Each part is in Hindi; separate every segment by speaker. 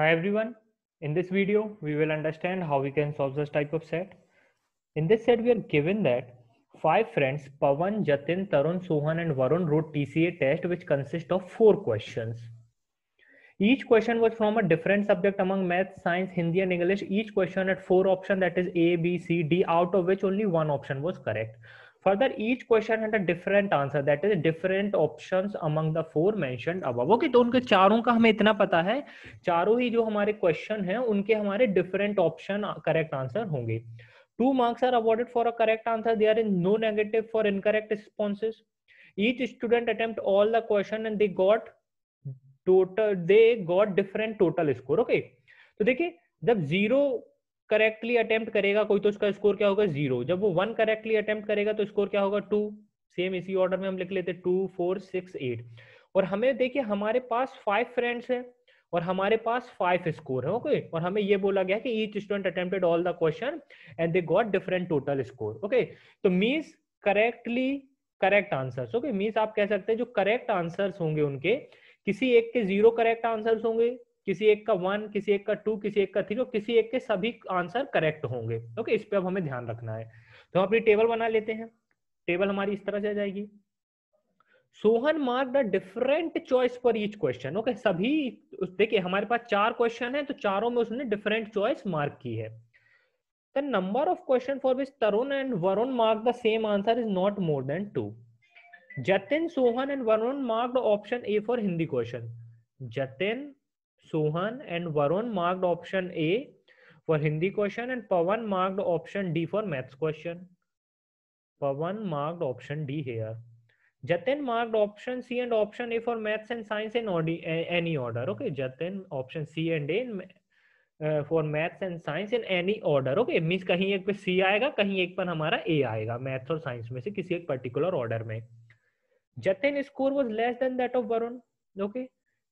Speaker 1: Hi everyone. In this video, we will understand how we can solve this type of set. In this set, we are given that five friends, friends—Pawan, Jatin, Tarun, Sohan and Varun wrote TCA test which consists of four questions. Each question was from a different subject among math, science, Hindi and English. Each question had four options that is A, B, C, D out of which only one option was correct. Further, each question had a different answer. That is different options among the four mentioned above. Okay, तो उनके चारों का हमें इतना पता है चारों ही जो हमारे question हैं उनके हमारे different option correct answer होंगे Two marks are awarded for a correct answer. There is no negative for incorrect responses. Each student attempt all the question and they got total they got different total score. Okay, तो देखिए जब जीरो करेक्टली अटेम्प्ट करेगा कोई तो उसका स्कोर क्या होगा जीरो जब वो वन करेक्टली अटेम्प्ट करेगा तो स्कोर क्या होगा टू सेम इसी ऑर्डर में हम लिख लेते टू फोर सिक्स एट और हमें देखिए हमारे पास फाइव फ्रेंड्स हैं और हमारे पास फाइव स्कोर है ओके और हमें ये बोला गया कि each student attempted all the question and they got different total score okay तो means correctly correct answers okay means आप कह सकते हैं जो करेक्ट आंसर्स होंगे उनके किसी एक के जीरो करेक्ट आंसर्स होंगे किसी एक का वन किसी एक का टू किसी एक का थ्री और तो किसी एक के सभी आंसर करेक्ट होंगे ओके इस पे अब हमें ध्यान रखना है तो हम अपनी टेबल बना लेते हैं टेबल हमारी इस तरह से आ जाएगी Sohan mark the different choice for each question okay सभी देखिए हमारे पास चार क्वेश्चन है तो चारों में उसने डिफरेंट चॉइस मार्क की है the number of question for which tarun and varun marked the same answer is not more than 2 jatin sohan and varun marked option a for hindi question jatin Suhan and Varun marked option A for Hindi question and Pawan marked option D for maths question. Pawan marked option D here. Jatin marked option C and option A for maths and science in any order. Okay, Jatin option C and A in, uh, for maths and science in any order. Okay, means कहीं एक पे C आएगा कहीं एक पर हमारा A आएगा मैथ्स और साइंस में से किसी एक पर्टिकुलर ऑर्डर में. Jatin score was less than that of Varun. Okay,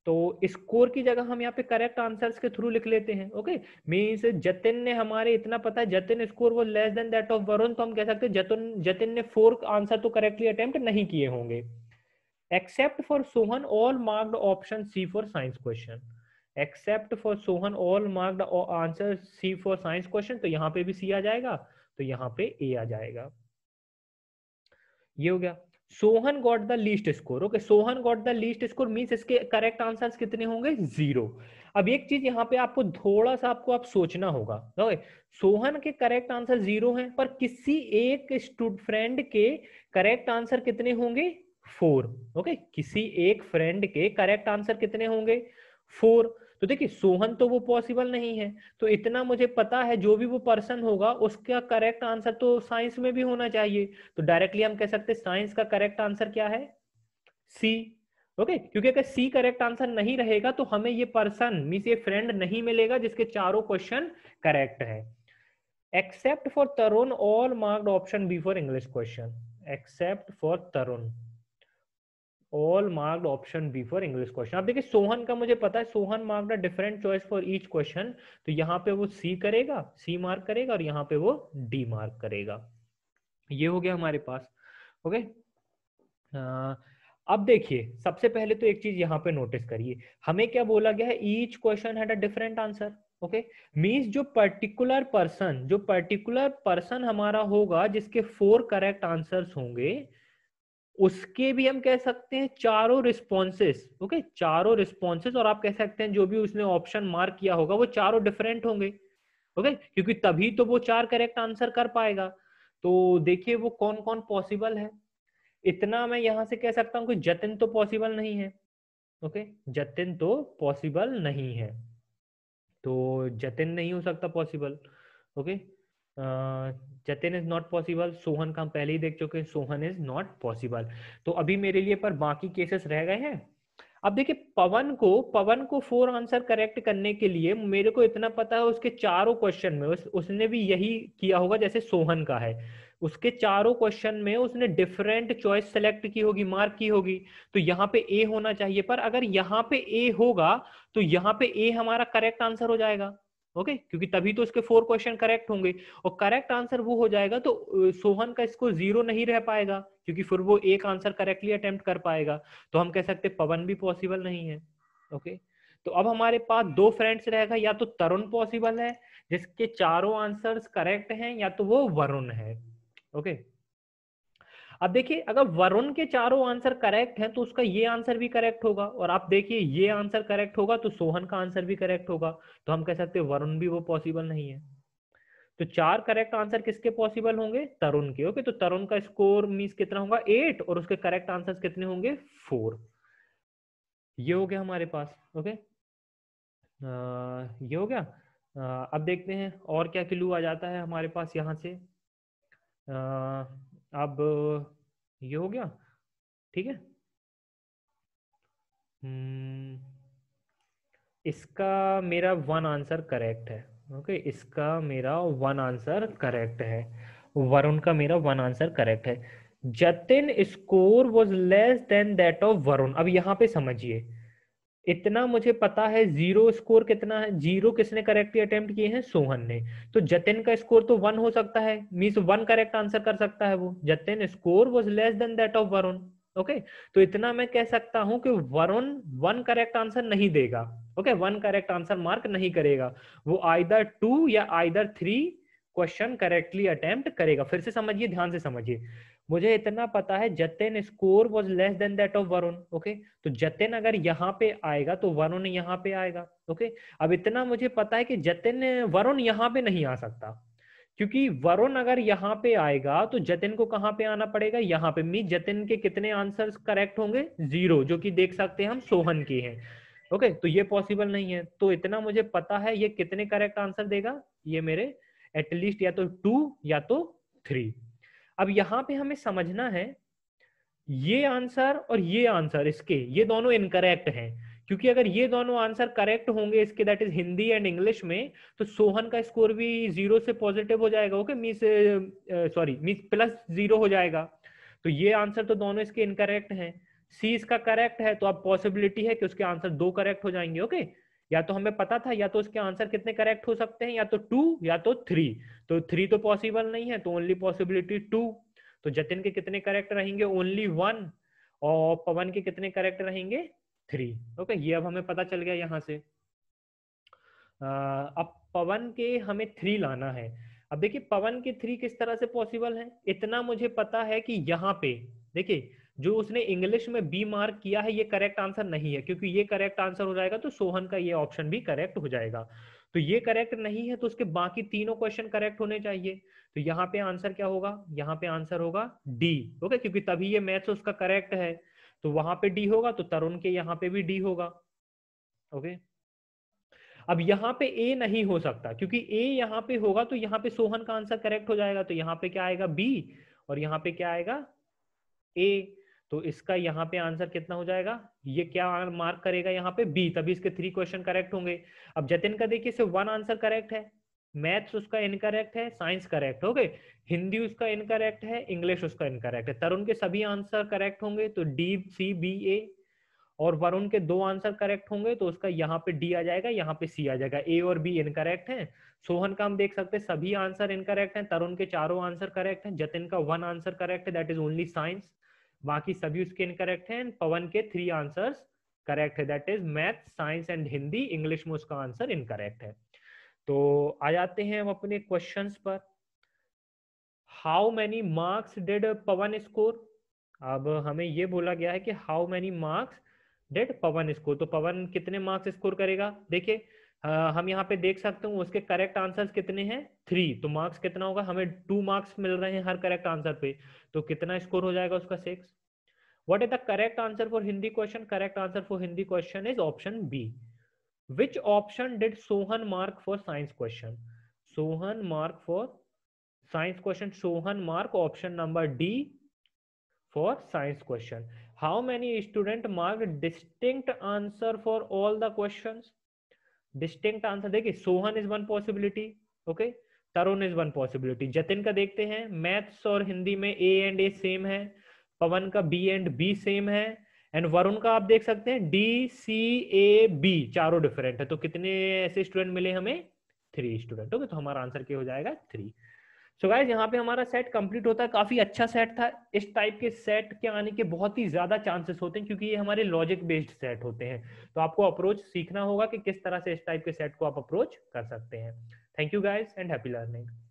Speaker 1: तो स्कोर की जगह हम यहाँ पे करेक्ट आंसर्स के थ्रू लिख लेते हैं ओके मीन्स जतिन ने हमारे इतना पता है जतिन स्कोर वो less than that of Varun तो हम कह सकते हैं जतिन जतिन ने फोर आंसर तो करेक्टली अटेम्प्ट नहीं किए होंगे except for Sohan all marked option C for science question except for Sohan all marked answer C for science question तो यहाँ पे भी सी आ जाएगा तो यहाँ पे ए आ जाएगा ये हो गया Sohan got the least score okay Sohan got the least score means इसके करेक्ट आंसर कितने होंगे जीरो अब एक चीज यहाँ पे आपको थोड़ा सा आपको आप सोचना होगा ओके सोहन के करेक्ट आंसर जीरो हैं पर किसी एक स्टूड फ्रेंड के करेक्ट आंसर कितने होंगे फोर ओके किसी एक फ्रेंड के करेक्ट आंसर कितने होंगे फोर तो देखिए सोहन तो वो पॉसिबल नहीं है तो इतना मुझे पता है जो भी वो पर्सन होगा उसका करेक्ट आंसर तो साइंस में भी होना चाहिए तो डायरेक्टली हम कह सकते हैं साइंस का करेक्ट आंसर क्या है सी ओके okay, क्योंकि अगर सी करेक्ट आंसर नहीं रहेगा तो हमें ये पर्सन मीस ये फ्रेंड नहीं मिलेगा जिसके चारों क्वेश्चन करेक्ट है except for Tarun all marked option B for English question except for Tarun all marked option B for English question आप देखिए सोहन का मुझे पता है Sohan marked different choice for each question तो यहाँ पे वो सी करेगा सी मार्क करेगा और यहाँ पे वो डी मार्क करेगा ये हो गया हमारे पास ओके अब देखिए सबसे पहले तो एक चीज यहाँ पे नोटिस करिए हमें क्या बोला गया है each question had a different answer okay means जो पर्टिकुलर पर्सन जो पर्टिकुलर पर्सन हमारा होगा जिसके फोर करेक्ट आंसर्स होंगे उसके भी हम कह सकते हैं चारों रिस्पॉन्सेस ओके चारों रिस्पॉन्सेस और आप कह सकते हैं जो भी उसने ऑप्शन मार्क किया होगा वो चारों डिफरेंट होंगे ओके क्योंकि तभी तो वो चार करेक्ट आंसर कर पाएगा तो देखिए वो कौन कौन पॉसिबल है इतना मैं यहां से कह सकता हूं कि जतिन तो पॉसिबल नहीं है ओके जतिन तो पॉसिबल नहीं है तो जतिन नहीं हो सकता possible okay Jatin is not possible Sohan का हम पहले ही देख चुके हैं सोहन इज नॉट पॉसिबल तो अभी मेरे लिए पर बाकी केसेस रह गए हैं अब देखिए पवन को पवन को फोर आंसर करेक्ट करने के लिए मेरे को इतना पता है उसके चारों क्वेश्चन में उस, उसने भी यही किया होगा जैसे सोहन का है उसके चारों क्वेश्चन में उसने डिफरेंट चॉइस सेलेक्ट की होगी मार्क की होगी तो यहाँ पे ए होना चाहिए पर अगर यहाँ पे ए होगा तो यहाँ पे ए हमारा करेक्ट आंसर हो जाएगा ओके okay? क्योंकि तभी तो इसके फोर क्वेश्चन करेक्ट होंगे और करेक्ट आंसर वो हो जाएगा तो सोहन का इसको जीरो नहीं रह पाएगा क्योंकि फिर वो एक आंसर करेक्टली अटेम्प्ट कर पाएगा तो हम कह सकते पवन भी पॉसिबल नहीं है ओके okay? तो अब हमारे पास दो फ्रेंड्स रहेगा या तो तरुण पॉसिबल है जिसके चारों आंसर्स करेक्ट हैं या तो वो वरुण है ओके okay? अब देखिए अगर वरुण के चारों आंसर करेक्ट हैं तो उसका ये आंसर भी करेक्ट होगा और आप देखिए ये आंसर करेक्ट होगा तो सोहन का आंसर भी करेक्ट होगा तो हम कह सकते हैं वरुण भी वो पॉसिबल नहीं है तो चार करेक्ट आंसर किसके पॉसिबल होंगे तरुण के ओके तो तरुण का स्कोर मीन्स कितना होगा एट और उसके करेक्ट आंसर कितने होंगे फोर ये हो गया हमारे पास ओके ये हो गया आ, अब देखते हैं और क्या क्लू आ जाता है हमारे पास यहाँ से आ, अब ये हो गया ठीक है हम्म, इसका मेरा वन आंसर करेक्ट है ओके इसका मेरा वन आंसर करेक्ट है वरुण का मेरा वन आंसर करेक्ट है Jatin score was less than that of Varun अब यहाँ पे समझिए इतना मुझे पता है जीरो स्कोर कितना है जीरो किसने करेक्टली अटेम्प्ट किए हैं सोहन ने तो जतिन का स्कोर तो वन हो सकता है मीन्स वन करेक्ट आंसर कर सकता है वो Jatin score was less than that of Varun okay okay? तो इतना मैं कह सकता हूं कि वरुण वन करेक्ट आंसर नहीं देगा okay one correct answer mark नहीं करेगा वो आइदर टू या either three question correctly attempt करेगा फिर से समझिए ध्यान से समझिए मुझे इतना पता है Jatin score was less than that of Varun okay तो जतिन अगर यहाँ पे आएगा तो वरुण यहाँ पे आएगा ओके अब इतना मुझे पता है कि जतिन वरुण यहाँ पे नहीं आ सकता क्योंकि वरुण अगर यहाँ पे आएगा तो जतिन को कहाँ पे आना पड़ेगा यहाँ पे मी जतिन के कितने आंसर्स करेक्ट होंगे जीरो जो कि देख सकते हैं हम सोहन के हैं ओके okay, तो ये पॉसिबल नहीं है तो इतना मुझे पता है ये कितने करेक्ट आंसर देगा ये मेरे एटलीस्ट या तो टू या तो थ्री अब यहां पे हमें समझना है ये आंसर और ये आंसर इसके ये दोनों इनकरेक्ट हैं क्योंकि अगर ये दोनों आंसर करेक्ट होंगे इसके that is Hindi and English में तो सोहन का स्कोर भी जीरो से पॉजिटिव हो जाएगा ओके मीस सॉरी मीस प्लस जीरो हो जाएगा तो ये आंसर तो दोनों इसके इनकरेक्ट हैं सी इसका करेक्ट है तो अब पॉसिबिलिटी है कि उसके आंसर दो करेक्ट हो जाएंगे ओके okay? या तो हमें पता था या तो उसके आंसर कितने करेक्ट हो सकते हैं या तो टू या तो थ्री तो थ्री तो पॉसिबल नहीं है तो ओनली पॉसिबिलिटी टू तो जतिन के कितने करेक्ट रहेंगे ओनली वन और पवन के कितने करेक्ट रहेंगे थ्री ओके ये अब हमें पता चल गया यहाँ से आ, अब पवन के हमें थ्री लाना है अब देखिए पवन के थ्री किस तरह से पॉसिबल है इतना मुझे पता है कि यहाँ पे देखिए जो उसने इंग्लिश में बी मार्क किया है ये करेक्ट आंसर नहीं है क्योंकि ये करेक्ट आंसर हो जाएगा तो सोहन का ये ऑप्शन भी करेक्ट हो जाएगा तो ये करेक्ट नहीं है तो उसके बाकी तीनों क्वेश्चन करेक्ट होने चाहिए तो यहाँ पे आंसर क्या होगा यहाँ पे आंसर होगा डी ओके क्योंकि तभी ये मैथ्स उसका करेक्ट है तो वहां पे डी होगा तो तरुण के यहाँ पे भी डी होगा ओके अब यहाँ पे ए नहीं हो सकता क्योंकि ए यहाँ पे होगा तो यहाँ पे सोहन का आंसर करेक्ट हो जाएगा तो यहाँ पे क्या आएगा बी और यहाँ पे क्या आएगा ए तो इसका यहाँ पे आंसर कितना हो जाएगा ये क्या मार्क करेगा यहाँ पे बी तभी इसके थ्री क्वेश्चन करेक्ट होंगे अब जतिन का देखिए सिर्फ वन आंसर करेक्ट है मैथ्स उसका इनकरेक्ट है साइंस करेक्ट ओके हिंदी उसका इनकरेक्ट है इंग्लिश उसका इनकरेक्ट है तरुण के सभी आंसर करेक्ट होंगे तो डी सी बी ए और वरुण के दो आंसर करेक्ट होंगे तो उसका यहाँ पे डी आ जाएगा यहाँ पे सी आ जाएगा ए और बी इनकरेक्ट है सोहन का हम देख सकते हैं सभी आंसर इनकरेक्ट हैं तरुण के चारों आंसर करेक्ट हैं जतिन का वन आंसर करेक्ट है दैट इज ओनली साइंस बाकी सभी उसके इनकरेक्ट हैं पवन के थ्री आंसर्स करेक्ट है that is math science and Hindi English में उसका आंसर इनकरेक्ट है तो आ जाते हैं हम अपने क्वेश्चंस पर how many marks did Pawan score अब हमें ये बोला गया है कि how many marks did Pawan score तो पवन कितने मार्क्स स्कोर करेगा देखिये हम यहाँ पे देख सकते हैं उसके करेक्ट आंसर्स कितने हैं थ्री तो मार्क्स कितना होगा हमें टू मार्क्स मिल रहे हैं हर करेक्ट आंसर पे तो कितना स्कोर हो जाएगा उसका six what is the correct answer for Hindi question correct answer for Hindi question is option B which option did Sohan mark for science question Sohan mark for science question Sohan mark option number D for science question how many student mark distinct answer for all the question distinct answer देखिए Sohan is one possibility okay Tarun is one possibility Jatin का देखते हैं मैथ्स और हिंदी में ए एंड ए सेम है पवन का बी एंड बी सेम है एंड वरुण का आप देख सकते हैं डी सी ए बी चारों डिफरेंट है तो कितने ऐसे स्टूडेंट मिले हमें थ्री स्टूडेंट ओके तो हमारा आंसर क्या हो जाएगा थ्री सो so गाइज यहाँ पे हमारा सेट कंप्लीट होता है काफी अच्छा सेट था इस टाइप के सेट के आने के बहुत ही ज्यादा चांसेस होते हैं क्योंकि ये हमारे लॉजिक बेस्ड सेट होते हैं तो आपको अप्रोच सीखना होगा कि किस तरह से इस टाइप के सेट को आप अप्रोच कर सकते हैं thank you guys and happy learning